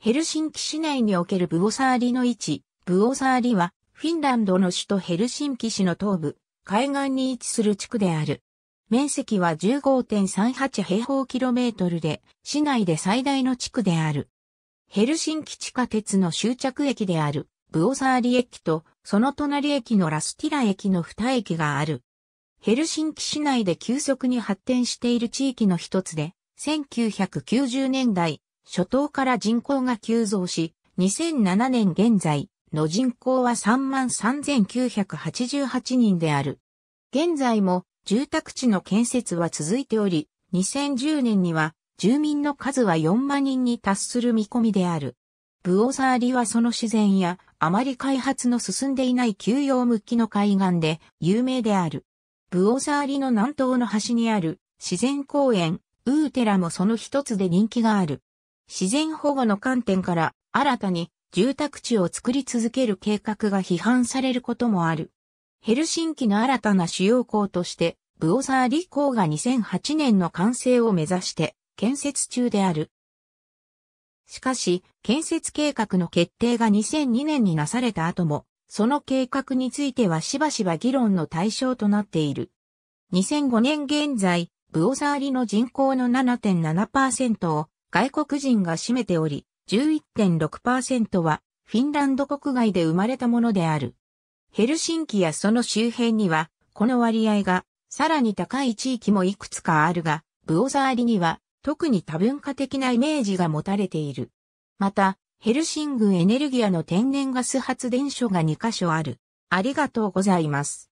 ヘルシンキ市内におけるブオサーリの位置、ブオサーリは、フィンランドの首都ヘルシンキ市の東部、海岸に位置する地区である。面積は15.38平方キロメートルで、市内で最大の地区である。ヘルシンキ地下鉄の終着駅である、ブオサーリ駅と、その隣駅のラスティラ駅の2駅がある。ヘルシンキ市内で急速に発展している地域の一つで、1990年代、初頭から人口が急増し、2007年現在の人口は33,988人である。現在も住宅地の建設は続いており、2010年には住民の数は4万人に達する見込みである。ブオザーリはその自然やあまり開発の進んでいない休養向きの海岸で有名である。ブオザーリの南東の端にある自然公園ウーテラもその一つで人気がある。自然保護の観点から新たに住宅地を作り続ける計画が批判されることもある。ヘルシンキの新たな主要港として、ブオザーリ港が2008年の完成を目指して建設中である。しかし、建設計画の決定が2002年になされた後も、その計画についてはしばしば議論の対象となっている。2005年現在、ブオザーリの人口の7.7%を外国人が占めており、11.6%はフィンランド国外で生まれたものである。ヘルシンキやその周辺には、この割合がさらに高い地域もいくつかあるが、ブオザーリには特に多文化的なイメージが持たれている。また、ヘルシングエネルギアの天然ガス発電所が2カ所ある。ありがとうございます。